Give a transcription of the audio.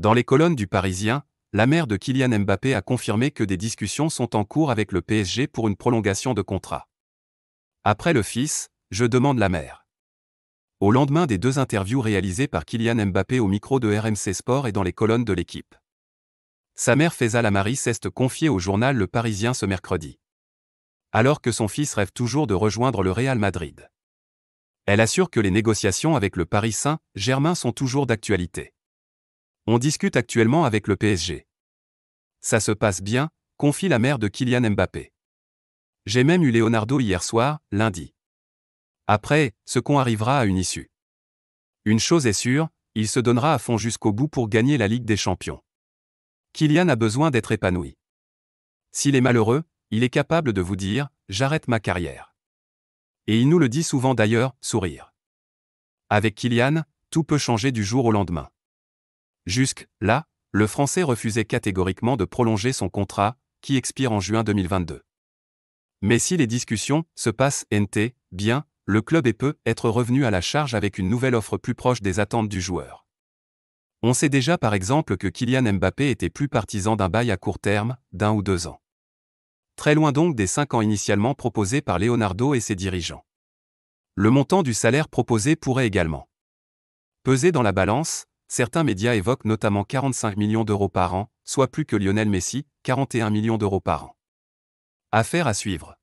Dans les colonnes du Parisien, la mère de Kylian Mbappé a confirmé que des discussions sont en cours avec le PSG pour une prolongation de contrat. Après le fils, je demande la mère. Au lendemain des deux interviews réalisées par Kylian Mbappé au micro de RMC Sport et dans les colonnes de l'équipe. Sa mère Faisal Amari s'est confiée au journal Le Parisien ce mercredi. Alors que son fils rêve toujours de rejoindre le Real Madrid. Elle assure que les négociations avec le Paris Saint-Germain sont toujours d'actualité. On discute actuellement avec le PSG. Ça se passe bien, confie la mère de Kylian Mbappé. J'ai même eu Leonardo hier soir, lundi. Après, ce qu'on arrivera à une issue. Une chose est sûre, il se donnera à fond jusqu'au bout pour gagner la Ligue des Champions. Kylian a besoin d'être épanoui. S'il est malheureux, il est capable de vous dire J'arrête ma carrière. Et il nous le dit souvent d'ailleurs, sourire. Avec Kylian, tout peut changer du jour au lendemain. Jusque-là, le Français refusait catégoriquement de prolonger son contrat, qui expire en juin 2022. Mais si les discussions se passent NT, bien, le club est peut être revenu à la charge avec une nouvelle offre plus proche des attentes du joueur. On sait déjà par exemple que Kylian Mbappé était plus partisan d'un bail à court terme, d'un ou deux ans. Très loin donc des cinq ans initialement proposés par Leonardo et ses dirigeants. Le montant du salaire proposé pourrait également peser dans la balance, Certains médias évoquent notamment 45 millions d'euros par an, soit plus que Lionel Messi, 41 millions d'euros par an. Affaire à suivre.